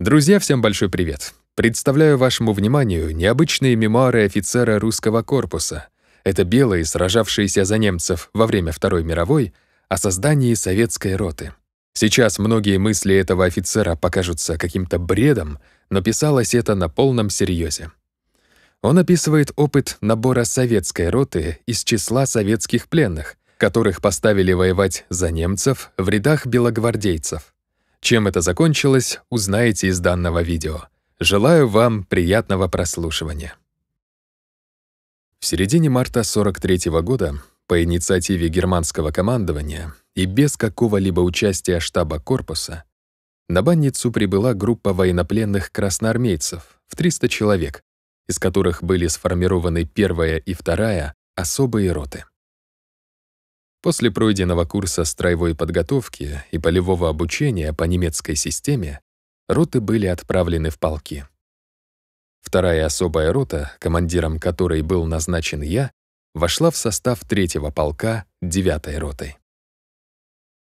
Друзья, всем большой привет! Представляю вашему вниманию необычные мемуары офицера русского корпуса. Это белые, сражавшиеся за немцев во время Второй мировой, о создании советской роты. Сейчас многие мысли этого офицера покажутся каким-то бредом, но писалось это на полном серьезе. Он описывает опыт набора советской роты из числа советских пленных, которых поставили воевать за немцев в рядах белогвардейцев. Чем это закончилось, узнаете из данного видео. Желаю вам приятного прослушивания. В середине марта 43 -го года по инициативе германского командования и без какого-либо участия штаба корпуса на банницу прибыла группа военнопленных красноармейцев в 300 человек, из которых были сформированы первая и вторая особые роты. После пройденного курса строевой подготовки и полевого обучения по немецкой системе роты были отправлены в полки. Вторая особая рота, командиром которой был назначен я, вошла в состав третьего полка девятой роты.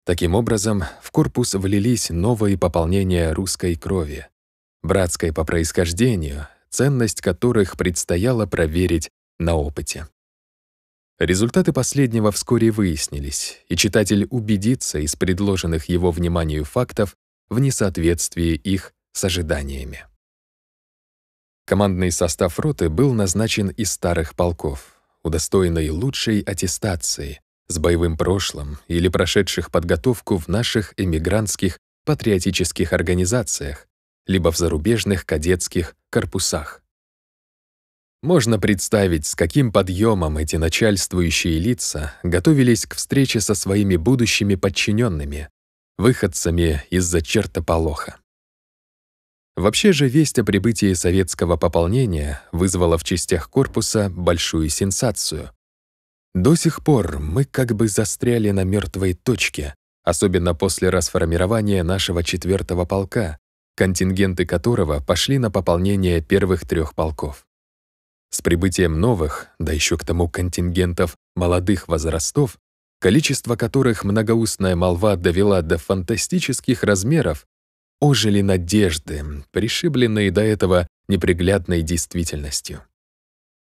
Таким образом, в корпус влились новые пополнения русской крови, братской по происхождению, ценность которых предстояло проверить на опыте. Результаты последнего вскоре выяснились, и читатель убедится из предложенных его вниманию фактов в несоответствии их с ожиданиями. Командный состав роты был назначен из старых полков, удостоенный лучшей аттестации, с боевым прошлым или прошедших подготовку в наших эмигрантских патриотических организациях, либо в зарубежных кадетских корпусах. Можно представить, с каким подъемом эти начальствующие лица готовились к встрече со своими будущими подчиненными, выходцами из-за чертополоха. Вообще же весть о прибытии советского пополнения вызвала в частях корпуса большую сенсацию. До сих пор мы как бы застряли на мертвой точке, особенно после расформирования нашего четвертого полка, контингенты которого пошли на пополнение первых трех полков. С прибытием новых, да еще к тому контингентов молодых возрастов, количество которых многоустная молва довела до фантастических размеров, ожили надежды, пришибленные до этого неприглядной действительностью.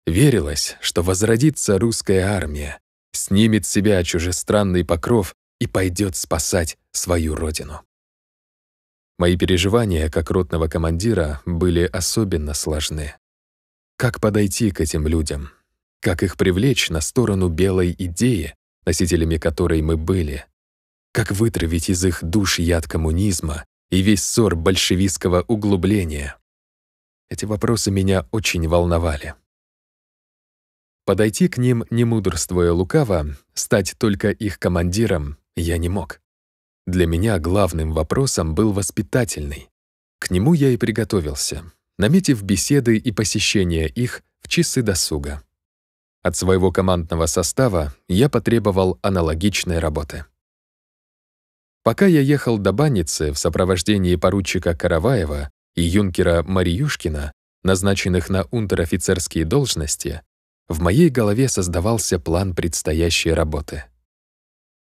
Верилось, что возродится русская армия, снимет с себя чужестранный покров и пойдет спасать свою родину. Мои переживания как ротного командира были особенно сложны. Как подойти к этим людям? Как их привлечь на сторону белой идеи, носителями которой мы были? Как вытравить из их душ яд коммунизма и весь ссор большевистского углубления? Эти вопросы меня очень волновали. Подойти к ним, не мудрствуя лукаво, стать только их командиром я не мог. Для меня главным вопросом был воспитательный. К нему я и приготовился наметив беседы и посещения их в часы досуга. От своего командного состава я потребовал аналогичной работы. Пока я ехал до Банницы в сопровождении поручика Караваева и юнкера Мариюшкина, назначенных на унтер-офицерские должности, в моей голове создавался план предстоящей работы.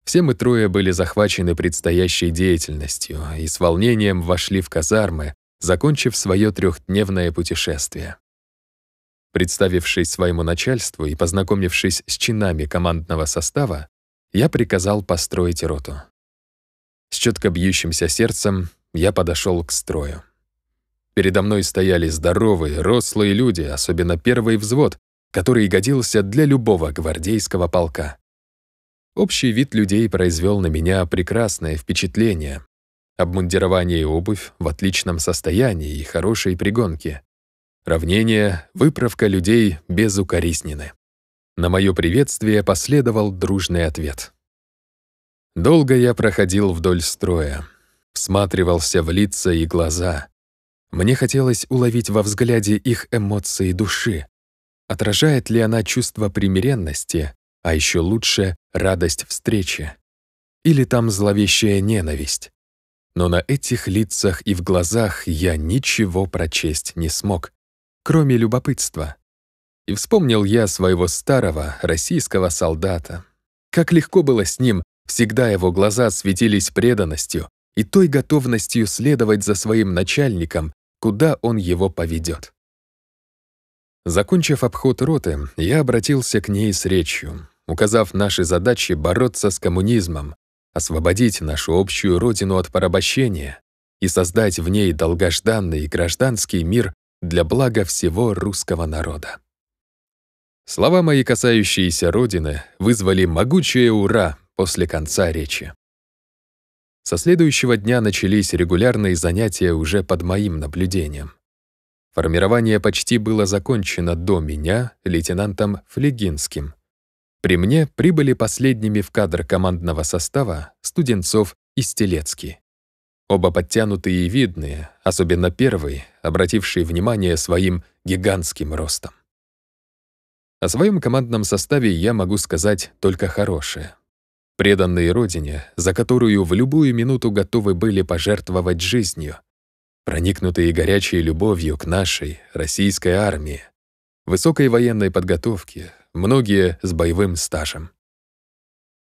Все мы трое были захвачены предстоящей деятельностью и с волнением вошли в казармы, закончив свое трехдневное путешествие. Представившись своему начальству и познакомившись с чинами командного состава, я приказал построить роту. С четко бьющимся сердцем я подошел к строю. Передо мной стояли здоровые, рослые люди, особенно первый взвод, который годился для любого гвардейского полка. Общий вид людей произвел на меня прекрасное впечатление, Обмундирование и обувь в отличном состоянии и хорошей пригонке. Равнение, выправка людей безукоризнены. На мое приветствие последовал дружный ответ. Долго я проходил вдоль строя, всматривался в лица и глаза. Мне хотелось уловить во взгляде их эмоции души. Отражает ли она чувство примиренности, а еще лучше — радость встречи? Или там зловещая ненависть? но на этих лицах и в глазах я ничего прочесть не смог, кроме любопытства. И вспомнил я своего старого российского солдата. Как легко было с ним, всегда его глаза светились преданностью и той готовностью следовать за своим начальником, куда он его поведет. Закончив обход роты, я обратился к ней с речью, указав наши задачи бороться с коммунизмом, освободить нашу общую Родину от порабощения и создать в ней долгожданный гражданский мир для блага всего русского народа. Слова мои, касающиеся Родины, вызвали могучее «Ура!» после конца речи. Со следующего дня начались регулярные занятия уже под моим наблюдением. Формирование почти было закончено до меня лейтенантом Флегинским — при мне прибыли последними в кадр командного состава Студенцов и Стелецкий. Оба подтянутые и видные, особенно первый, обративший внимание своим гигантским ростом. О своем командном составе я могу сказать только хорошее. Преданные родине, за которую в любую минуту готовы были пожертвовать жизнью, проникнутые горячей любовью к нашей, российской армии, высокой военной подготовке, многие с боевым стажем.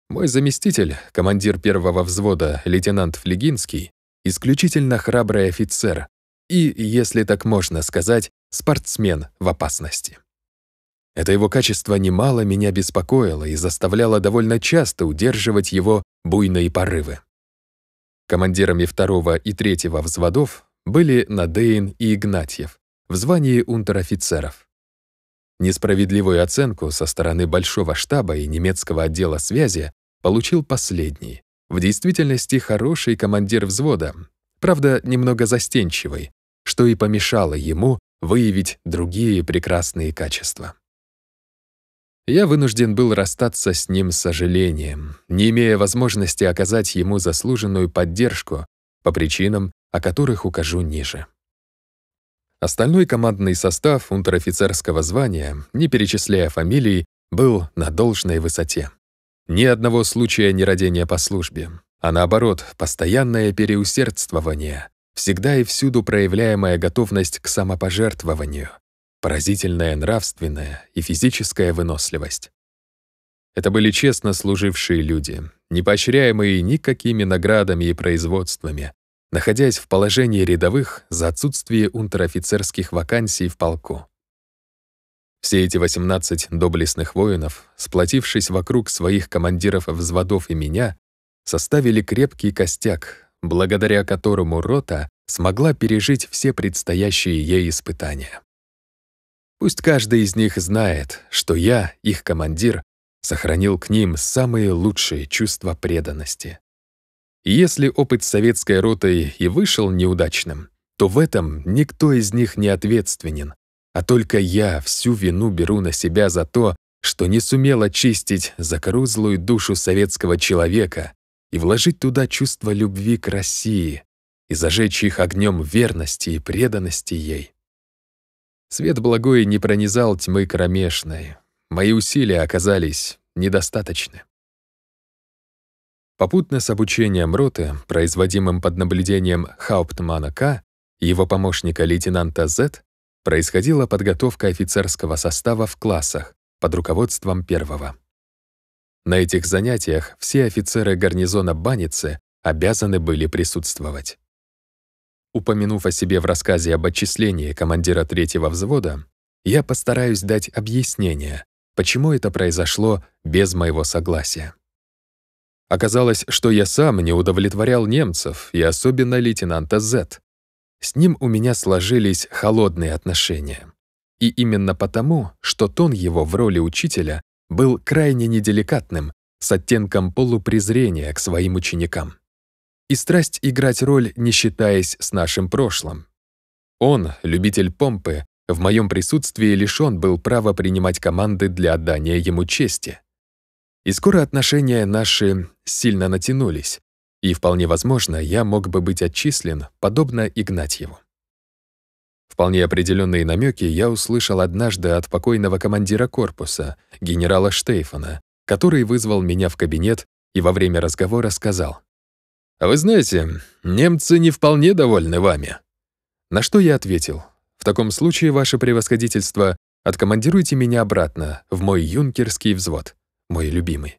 Мой заместитель, командир первого взвода, лейтенант Флегинский, исключительно храбрый офицер и, если так можно сказать, спортсмен в опасности. Это его качество немало меня беспокоило и заставляло довольно часто удерживать его буйные порывы. Командирами второго и третьего взводов были Надеин и Игнатьев в звании унтер-офицеров. Несправедливую оценку со стороны Большого штаба и немецкого отдела связи получил последний. В действительности хороший командир взвода, правда, немного застенчивый, что и помешало ему выявить другие прекрасные качества. Я вынужден был расстаться с ним с сожалением, не имея возможности оказать ему заслуженную поддержку по причинам, о которых укажу ниже. Остальной командный состав унтер-офицерского звания, не перечисляя фамилий, был на должной высоте. Ни одного случая нерадения по службе, а наоборот, постоянное переусердствование, всегда и всюду проявляемая готовность к самопожертвованию, поразительная нравственная и физическая выносливость. Это были честно служившие люди, не поощряемые никакими наградами и производствами, находясь в положении рядовых за отсутствие унтер-офицерских вакансий в полку. Все эти 18 доблестных воинов, сплотившись вокруг своих командиров взводов и меня, составили крепкий костяк, благодаря которому рота смогла пережить все предстоящие ей испытания. Пусть каждый из них знает, что я, их командир, сохранил к ним самые лучшие чувства преданности. Если опыт с советской ротой и вышел неудачным, то в этом никто из них не ответственен, а только я всю вину беру на себя за то, что не сумел очистить закорузлую душу советского человека и вложить туда чувство любви к России и зажечь их огнем верности и преданности ей. Свет благой не пронизал тьмы кромешной. Мои усилия оказались недостаточны. Попутно с обучением роты, производимым под наблюдением Хауптмана К и его помощника лейтенанта З, происходила подготовка офицерского состава в классах под руководством первого. На этих занятиях все офицеры гарнизона Баницы обязаны были присутствовать. Упомянув о себе в рассказе об отчислении командира третьего взвода, я постараюсь дать объяснение, почему это произошло без моего согласия. Оказалось, что я сам не удовлетворял немцев, и особенно лейтенанта З. С ним у меня сложились холодные отношения. И именно потому, что тон его в роли учителя был крайне неделикатным, с оттенком полупрезрения к своим ученикам. И страсть играть роль, не считаясь с нашим прошлым. Он, любитель помпы, в моем присутствии лишён был права принимать команды для отдания ему чести. И скоро отношения наши сильно натянулись, и вполне возможно, я мог бы быть отчислен, подобно Игнатьеву. Вполне определенные намеки я услышал однажды от покойного командира корпуса, генерала Штейфана, который вызвал меня в кабинет и во время разговора сказал. «А вы знаете, немцы не вполне довольны вами». На что я ответил. «В таком случае, ваше превосходительство, откомандируйте меня обратно, в мой юнкерский взвод» мой любимый.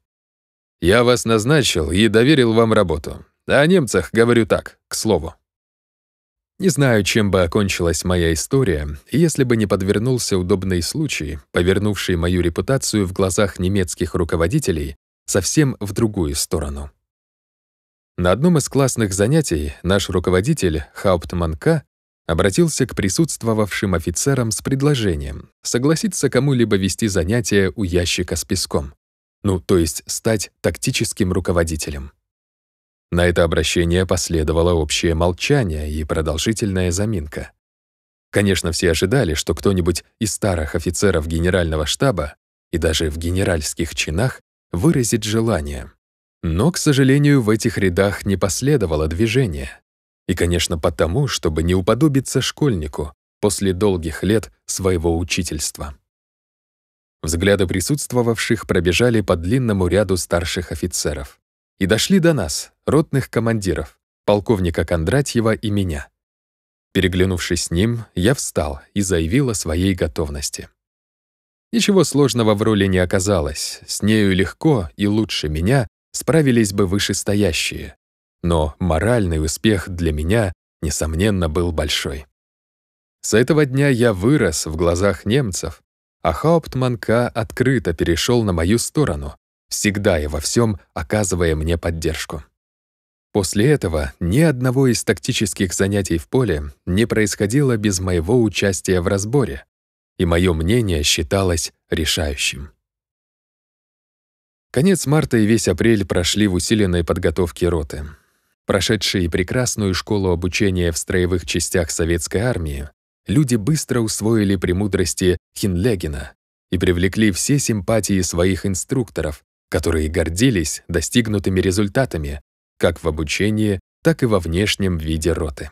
Я вас назначил и доверил вам работу. А о немцах говорю так, к слову. Не знаю, чем бы окончилась моя история, если бы не подвернулся удобный случай, повернувший мою репутацию в глазах немецких руководителей совсем в другую сторону. На одном из классных занятий наш руководитель Хауптман К. обратился к присутствовавшим офицерам с предложением согласиться кому-либо вести занятия у ящика с песком ну, то есть стать тактическим руководителем. На это обращение последовало общее молчание и продолжительная заминка. Конечно, все ожидали, что кто-нибудь из старых офицеров генерального штаба и даже в генеральских чинах выразит желание. Но, к сожалению, в этих рядах не последовало движения. И, конечно, потому, чтобы не уподобиться школьнику после долгих лет своего учительства. Взгляды присутствовавших пробежали по длинному ряду старших офицеров. И дошли до нас, ротных командиров, полковника Кондратьева и меня. Переглянувшись с ним, я встал и заявил о своей готовности. Ничего сложного в роли не оказалось, с нею легко и лучше меня справились бы вышестоящие. Но моральный успех для меня, несомненно, был большой. С этого дня я вырос в глазах немцев, а Хауптман К. открыто перешел на мою сторону, всегда и во всем оказывая мне поддержку. После этого ни одного из тактических занятий в поле не происходило без моего участия в разборе, и мое мнение считалось решающим. Конец марта и весь апрель прошли в усиленной подготовке роты. Прошедшие прекрасную школу обучения в строевых частях советской армии, люди быстро усвоили премудрости Хинлегина и привлекли все симпатии своих инструкторов, которые гордились достигнутыми результатами как в обучении, так и во внешнем виде роты.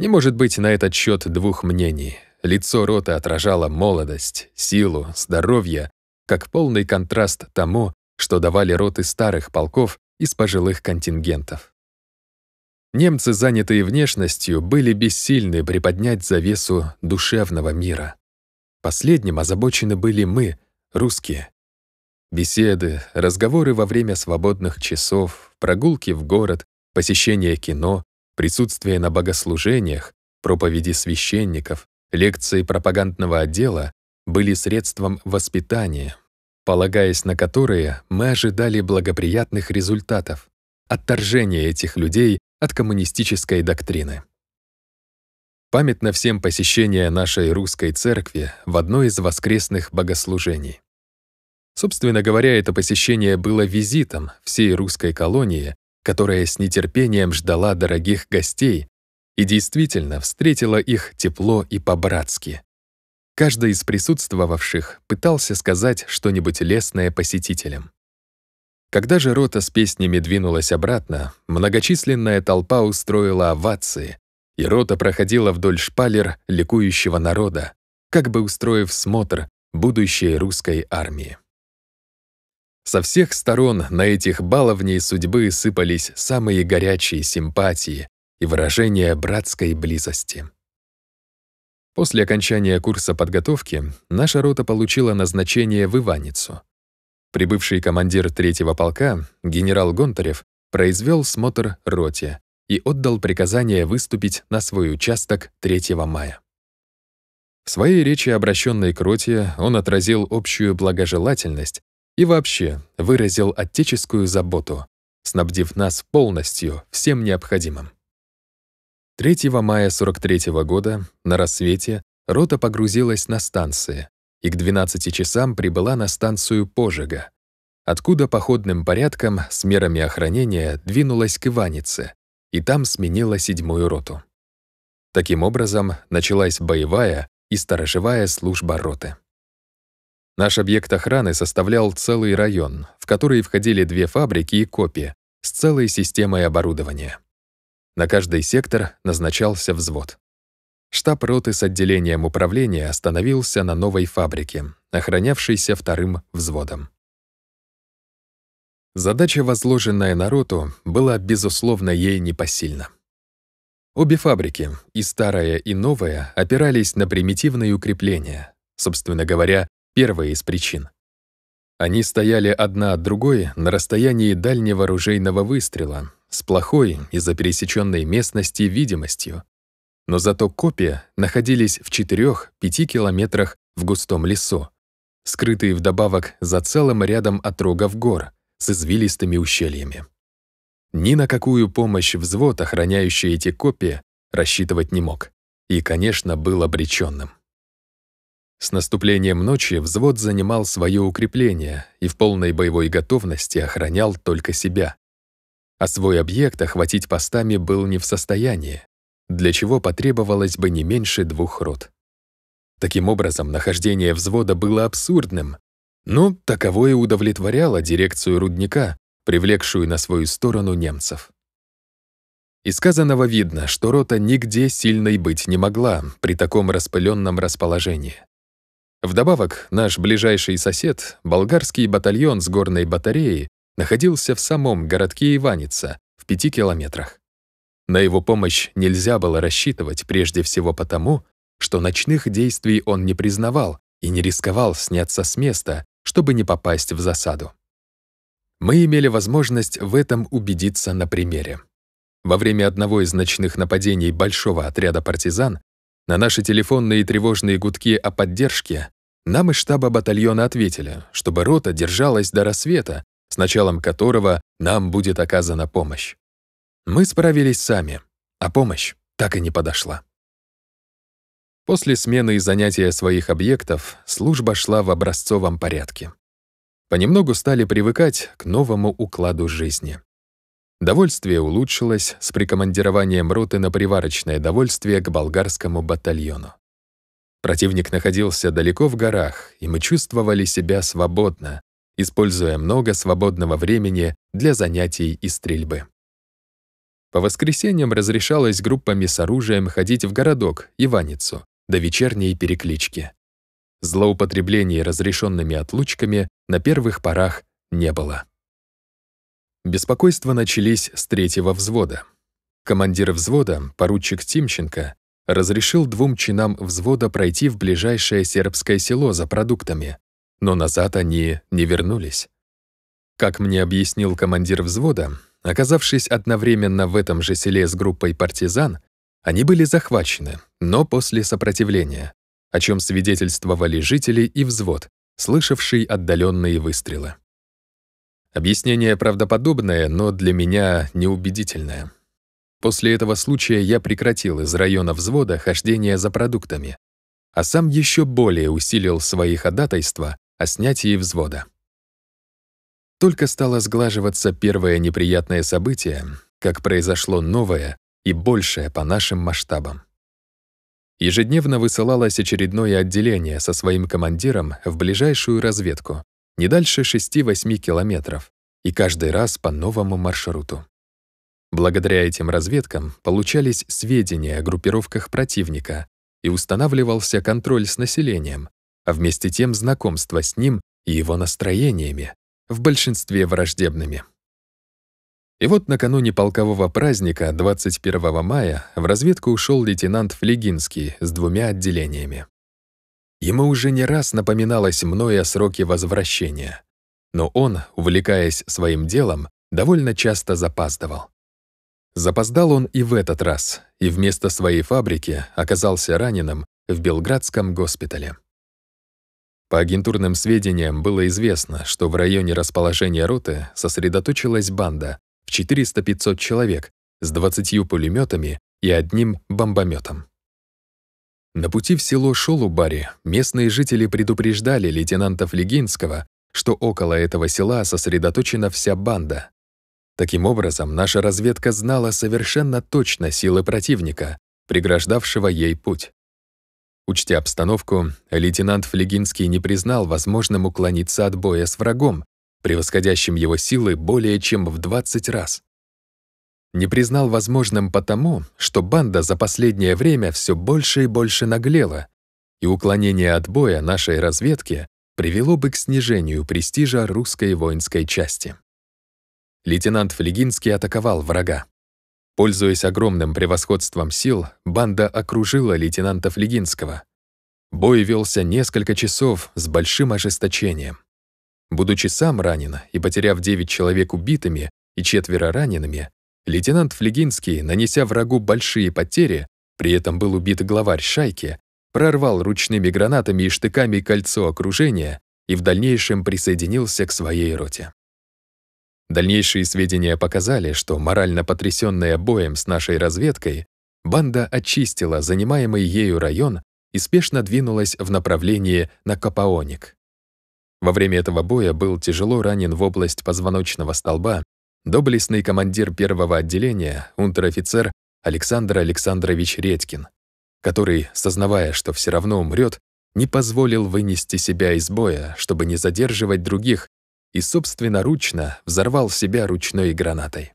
Не может быть на этот счет двух мнений. Лицо роты отражало молодость, силу, здоровье, как полный контраст тому, что давали роты старых полков из пожилых контингентов. Немцы, занятые внешностью, были бессильны приподнять завесу душевного мира. Последним озабочены были мы, русские. Беседы, разговоры во время свободных часов, прогулки в город, посещение кино, присутствие на богослужениях, проповеди священников, лекции пропагандного отдела были средством воспитания, полагаясь на которые мы ожидали благоприятных результатов, Отторжение этих людей от коммунистической доктрины. Памятно всем посещение нашей русской церкви в одной из воскресных богослужений. Собственно говоря, это посещение было визитом всей русской колонии, которая с нетерпением ждала дорогих гостей и действительно встретила их тепло и по-братски. Каждый из присутствовавших пытался сказать что-нибудь лестное посетителям. Когда же рота с песнями двинулась обратно, многочисленная толпа устроила овации, и рота проходила вдоль шпалер ликующего народа, как бы устроив смотр будущей русской армии. Со всех сторон на этих баловней судьбы сыпались самые горячие симпатии и выражения братской близости. После окончания курса подготовки наша рота получила назначение в Иваницу — Прибывший командир третьего полка, генерал Гонтарев, произвел смотр роте и отдал приказание выступить на свой участок 3 мая. В своей речи, обращенной к роте, он отразил общую благожелательность и вообще выразил отеческую заботу, снабдив нас полностью всем необходимым. 3 мая 43 -го года на рассвете рота погрузилась на станции, и к 12 часам прибыла на станцию Пожига, откуда походным порядком с мерами охранения двинулась к Иванице, и там сменила седьмую роту. Таким образом, началась боевая и сторожевая служба роты. Наш объект охраны составлял целый район, в который входили две фабрики и копии с целой системой оборудования. На каждый сектор назначался взвод. Штаб роты с отделением управления остановился на новой фабрике, охранявшейся вторым взводом. Задача, возложенная на роту, была, безусловно, ей непосильна. Обе фабрики, и старая, и новая, опирались на примитивные укрепления, собственно говоря, первые из причин. Они стояли одна от другой на расстоянии дальнего оружейного выстрела, с плохой из-за пересеченной местности видимостью, но зато копия находились в 4-5 километрах в густом лесу, скрытые вдобавок за целым рядом отрогов гор с извилистыми ущельями. Ни на какую помощь взвод, охраняющий эти копии, рассчитывать не мог. И, конечно, был обречённым. С наступлением ночи взвод занимал своё укрепление и в полной боевой готовности охранял только себя. А свой объект охватить постами был не в состоянии, для чего потребовалось бы не меньше двух рот. Таким образом, нахождение взвода было абсурдным, но ну, таковое удовлетворяло дирекцию рудника, привлекшую на свою сторону немцев. Из сказанного видно, что рота нигде сильной быть не могла при таком распыленном расположении. Вдобавок, наш ближайший сосед, болгарский батальон с горной батареей находился в самом городке Иваница, в пяти километрах. На его помощь нельзя было рассчитывать прежде всего потому, что ночных действий он не признавал и не рисковал сняться с места, чтобы не попасть в засаду. Мы имели возможность в этом убедиться на примере. Во время одного из ночных нападений большого отряда партизан на наши телефонные тревожные гудки о поддержке нам из штаба батальона ответили, чтобы рота держалась до рассвета, с началом которого нам будет оказана помощь. Мы справились сами, а помощь так и не подошла. После смены и занятия своих объектов служба шла в образцовом порядке. Понемногу стали привыкать к новому укладу жизни. Довольствие улучшилось с прикомандированием роты на приварочное довольствие к болгарскому батальону. Противник находился далеко в горах, и мы чувствовали себя свободно, используя много свободного времени для занятий и стрельбы. По воскресеньям разрешалось группами с оружием ходить в городок, Иваницу, до вечерней переклички. Злоупотреблений разрешенными отлучками на первых порах не было. Беспокойства начались с третьего взвода. Командир взвода, поручик Тимченко, разрешил двум чинам взвода пройти в ближайшее сербское село за продуктами, но назад они не вернулись. Как мне объяснил командир взвода, Оказавшись одновременно в этом же селе с группой партизан, они были захвачены, но после сопротивления, о чем свидетельствовали жители и взвод, слышавший отдаленные выстрелы. Объяснение правдоподобное, но для меня неубедительное. После этого случая я прекратил из района взвода хождение за продуктами, а сам еще более усилил свои ходатайства о снятии взвода. Только стало сглаживаться первое неприятное событие, как произошло новое и большее по нашим масштабам. Ежедневно высылалось очередное отделение со своим командиром в ближайшую разведку, не дальше 6-8 километров, и каждый раз по новому маршруту. Благодаря этим разведкам получались сведения о группировках противника и устанавливался контроль с населением, а вместе тем знакомство с ним и его настроениями, в большинстве враждебными. И вот накануне полкового праздника 21 мая в разведку ушел лейтенант Флегинский с двумя отделениями. Ему уже не раз напоминалось мною о сроке возвращения, но он, увлекаясь своим делом, довольно часто запаздывал. Запоздал он и в этот раз, и вместо своей фабрики оказался раненым в Белградском госпитале. По агентурным сведениям было известно, что в районе расположения роты сосредоточилась банда в 400-500 человек с 20 пулеметами и одним бомбометом. На пути в село Шолубари местные жители предупреждали лейтенанта Флегинского, что около этого села сосредоточена вся банда. Таким образом, наша разведка знала совершенно точно силы противника, преграждавшего ей путь. Учтя обстановку, лейтенант Флегинский не признал возможным уклониться от боя с врагом, превосходящим его силы более чем в 20 раз. Не признал возможным потому, что банда за последнее время все больше и больше наглела, и уклонение от боя нашей разведки привело бы к снижению престижа русской воинской части. Лейтенант Флегинский атаковал врага. Пользуясь огромным превосходством сил, банда окружила лейтенанта Флегинского. Бой велся несколько часов с большим ожесточением. Будучи сам ранен и потеряв 9 человек убитыми и четверо ранеными, лейтенант Флегинский, нанеся врагу большие потери, при этом был убит главарь шайки, прорвал ручными гранатами и штыками кольцо окружения и в дальнейшем присоединился к своей роте. Дальнейшие сведения показали, что морально потрясённая боем с нашей разведкой, банда очистила занимаемый ею район и спешно двинулась в направлении на Капаоник. Во время этого боя был тяжело ранен в область позвоночного столба доблестный командир первого отделения, унтер-офицер Александр Александрович Редькин, который, сознавая, что всё равно умрёт, не позволил вынести себя из боя, чтобы не задерживать других и собственноручно взорвал себя ручной гранатой.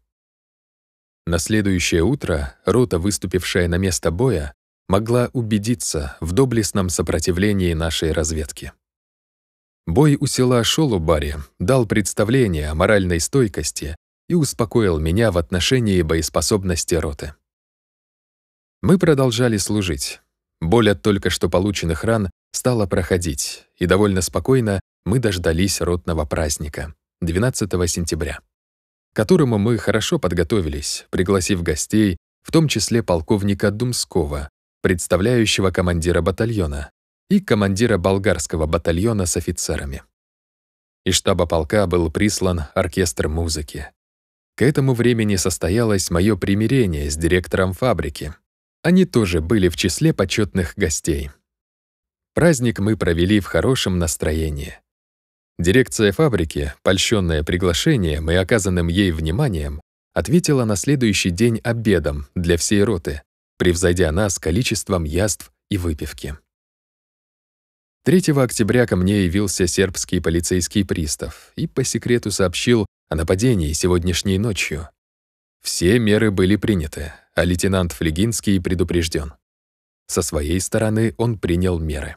На следующее утро рота, выступившая на место боя, могла убедиться в доблестном сопротивлении нашей разведки. Бой у села Шолубари дал представление о моральной стойкости и успокоил меня в отношении боеспособности роты. Мы продолжали служить. Боль от только что полученных ран стала проходить, и довольно спокойно мы дождались ротного праздника, 12 сентября, к которому мы хорошо подготовились, пригласив гостей, в том числе полковника Думского, представляющего командира батальона, и командира болгарского батальона с офицерами. Из штаба полка был прислан оркестр музыки. К этому времени состоялось моё примирение с директором фабрики. Они тоже были в числе почетных гостей. Праздник мы провели в хорошем настроении. Дирекция фабрики, польщенная приглашением и оказанным ей вниманием, ответила на следующий день обедом для всей роты, превзойдя нас количеством яств и выпивки. 3 октября ко мне явился сербский полицейский пристав и по секрету сообщил о нападении сегодняшней ночью. Все меры были приняты, а лейтенант Флегинский предупрежден. Со своей стороны он принял меры.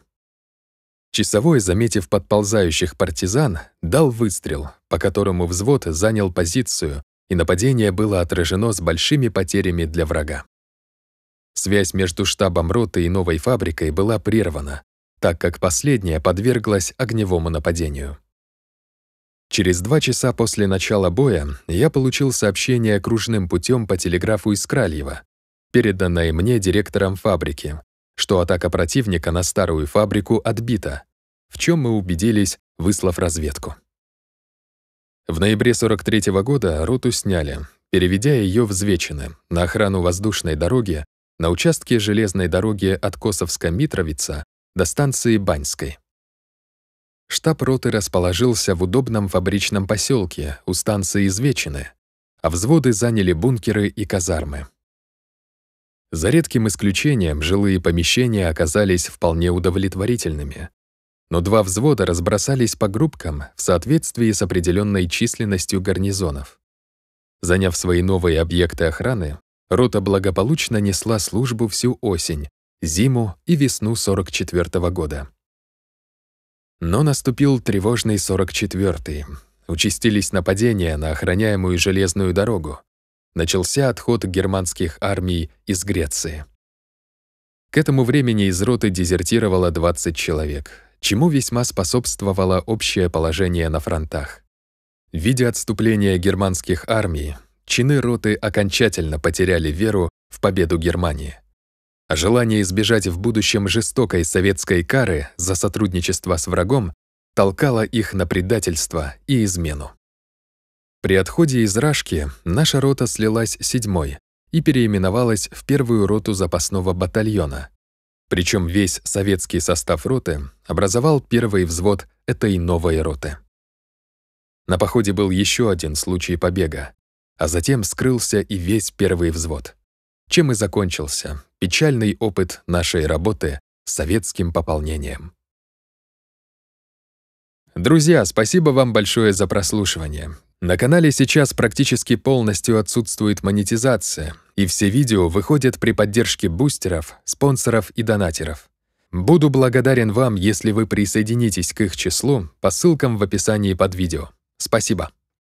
Часовой, заметив подползающих партизан, дал выстрел, по которому взвод занял позицию, и нападение было отражено с большими потерями для врага. Связь между штабом роты и новой фабрикой была прервана, так как последняя подверглась огневому нападению. Через два часа после начала боя я получил сообщение кружным путем по телеграфу из Кральева, переданное мне директором фабрики, что атака противника на старую фабрику отбита, в чем мы убедились, выслав разведку. В ноябре 43 -го года роту сняли, переведя ее в Звечины, на охрану воздушной дороги, на участке железной дороги от Косовска-Митровица до станции Баньской. Штаб роты расположился в удобном фабричном поселке у станции Извечины, а взводы заняли бункеры и казармы. За редким исключением жилые помещения оказались вполне удовлетворительными. Но два взвода разбросались по группкам в соответствии с определенной численностью гарнизонов. Заняв свои новые объекты охраны, рота благополучно несла службу всю осень, зиму и весну 44 -го года. Но наступил тревожный 44-й. Участились нападения на охраняемую железную дорогу, начался отход германских армий из Греции. К этому времени из роты дезертировало 20 человек, чему весьма способствовало общее положение на фронтах. В виде отступления германских армий, чины роты окончательно потеряли веру в победу Германии. А желание избежать в будущем жестокой советской кары за сотрудничество с врагом толкало их на предательство и измену. При отходе из Рашки наша рота слилась седьмой и переименовалась в первую роту запасного батальона. Причем весь советский состав роты образовал первый взвод этой новой роты. На походе был еще один случай побега, а затем скрылся и весь первый взвод. Чем и закончился печальный опыт нашей работы с советским пополнением. Друзья, спасибо вам большое за прослушивание. На канале сейчас практически полностью отсутствует монетизация, и все видео выходят при поддержке бустеров, спонсоров и донатеров. Буду благодарен вам, если вы присоединитесь к их числу по ссылкам в описании под видео. Спасибо.